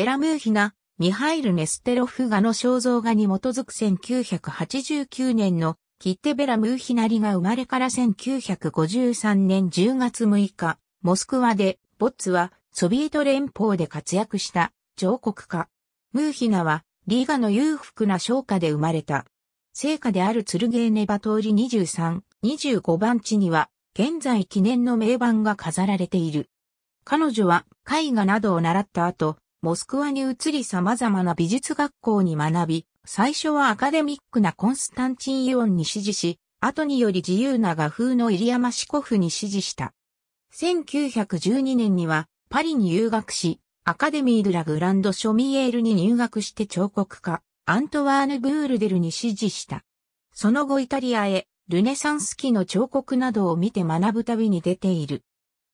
ベラムーヒナ、ミハイル・ネステロフ画の肖像画に基づく1989年のキッテ・ベラムーヒナリが生まれから1953年10月6日、モスクワで、ボッツはソビエト連邦で活躍した上国家。ムーヒナはリーガの裕福な商家で生まれた。聖火であるツルゲーネバ通り23、25番地には現在記念の名板が飾られている。彼女は絵画などを習った後、モスクワに移り様々な美術学校に学び、最初はアカデミックなコンスタンチン・イオンに指示し、後により自由な画風のイリア・マシコフに指示した。1912年にはパリに留学し、アカデミー・ドラ・グランド・ショミエールに入学して彫刻家、アントワーヌ・ブールデルに指示した。その後イタリアへ、ルネサンス期の彫刻などを見て学ぶたびに出ている。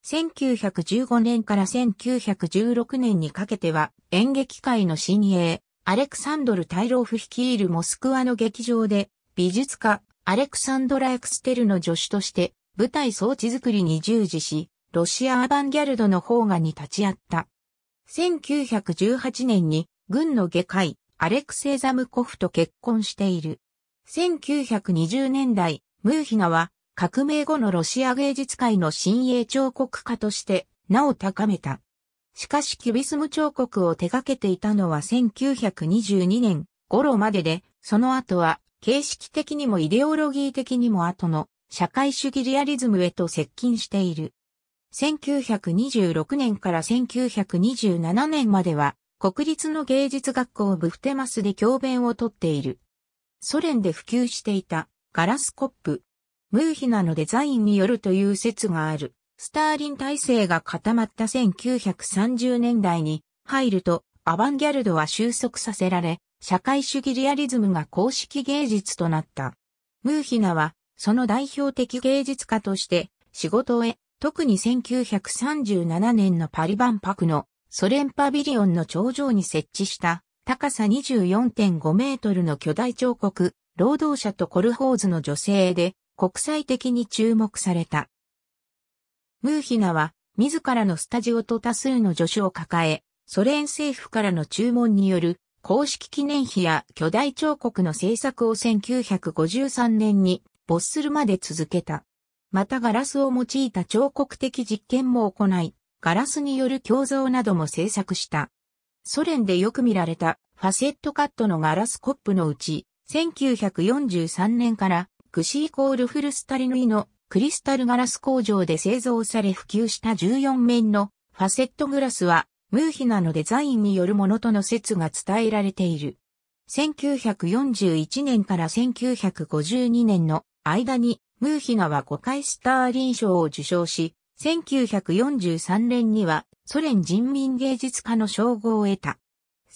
1915年から1916年にかけては演劇界の新鋭、アレクサンドル・タイローフ率いるモスクワの劇場で美術家アレクサンドラ・エクステルの助手として舞台装置作りに従事し、ロシアアバンギャルドの方がに立ち会った。1918年に軍の下界、アレクセイ・ザムコフと結婚している。1920年代、ムーヒナは革命後のロシア芸術界の新鋭彫刻家として名を高めた。しかしキュビスム彫刻を手掛けていたのは1922年頃までで、その後は形式的にもイデオロギー的にも後の社会主義リアリズムへと接近している。1926年から1927年までは国立の芸術学校ブフテマスで教鞭をとっている。ソ連で普及していたガラスコップ、ムーヒナのデザインによるという説がある。スターリン体制が固まった1930年代に入るとアバンギャルドは収束させられ、社会主義リアリズムが公式芸術となった。ムーヒナはその代表的芸術家として仕事へ、特に1937年のパリ万博のソ連パビリオンの頂上に設置した高さ24.5メートルの巨大彫刻、労働者とコルホーズの女性で国際的に注目された。ムーヒナは自らのスタジオと多数の助手を抱え、ソ連政府からの注文による公式記念碑や巨大彫刻の制作を1953年に没するまで続けた。またガラスを用いた彫刻的実験も行い、ガラスによる鏡像なども制作した。ソ連でよく見られたファセットカットのガラスコップのうち、1943年からクシーコールフルスタリヌイのクリスタルガラス工場で製造され普及した14面のファセットグラスはムーヒナのデザインによるものとの説が伝えられている。1941年から1952年の間にムーヒナは5回スターリン賞を受賞し、1943年にはソ連人民芸術家の称号を得た。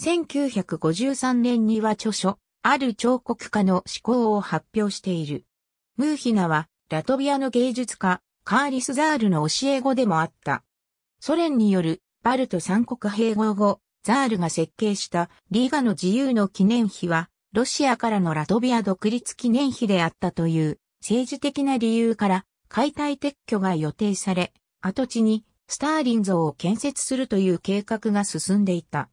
1953年には著書、ある彫刻家の思考を発表している。ムーヒナは、ラトビアの芸術家、カーリスザールの教え子でもあった。ソ連によるバルト三国併合後、ザールが設計したリーガの自由の記念碑は、ロシアからのラトビア独立記念碑であったという政治的な理由から解体撤去が予定され、跡地にスターリン像を建設するという計画が進んでいた。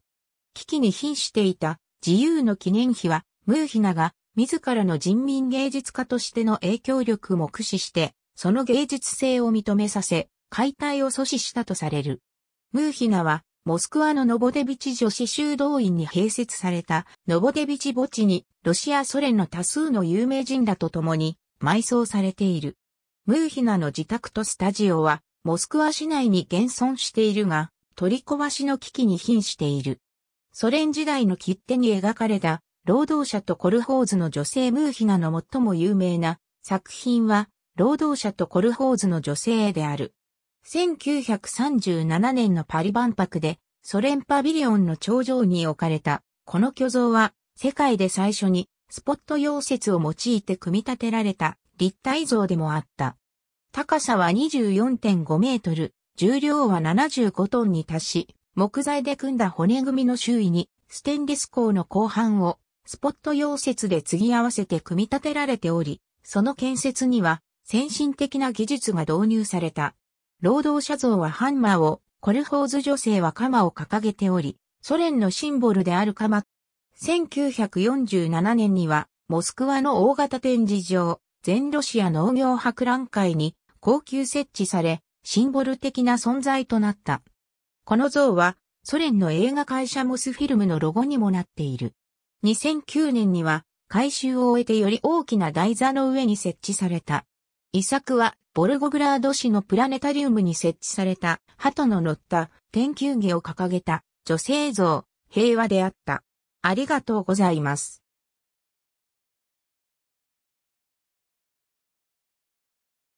危機に瀕していた自由の記念碑は、ムーヒナが自らの人民芸術家としての影響力も駆使して、その芸術性を認めさせ、解体を阻止したとされる。ムーヒナは、モスクワのノボデビチ女子修道院に併設されたノボデビチ墓地にロシアソ連の多数の有名人らと共に埋葬されている。ムーヒナの自宅とスタジオはモスクワ市内に現存しているが取り壊しの危機に瀕している。ソ連時代の切手に描かれた労働者とコルホーズの女性ムーヒナの最も有名な作品は、労働者とコルホーズの女性である。1937年のパリ万博で、ソ連パビリオンの頂上に置かれた、この巨像は、世界で最初に、スポット溶接を用いて組み立てられた立体像でもあった。高さは24.5メートル、重量は75トンに達し、木材で組んだ骨組みの周囲にステンレス鋼の鋼板をスポット溶接で継ぎ合わせて組み立てられており、その建設には先進的な技術が導入された。労働者像はハンマーを、コルホーズ女性は鎌を掲げており、ソ連のシンボルである鎌。1947年には、モスクワの大型展示場、全ロシア農業博覧会に高級設置され、シンボル的な存在となった。この像は、ソ連の映画会社モスフィルムのロゴにもなっている。2009年には改修を終えてより大きな台座の上に設置された。遺作はボルゴグラード市のプラネタリウムに設置された鳩の乗った天球儀を掲げた女性像平和であった。ありがとうございます。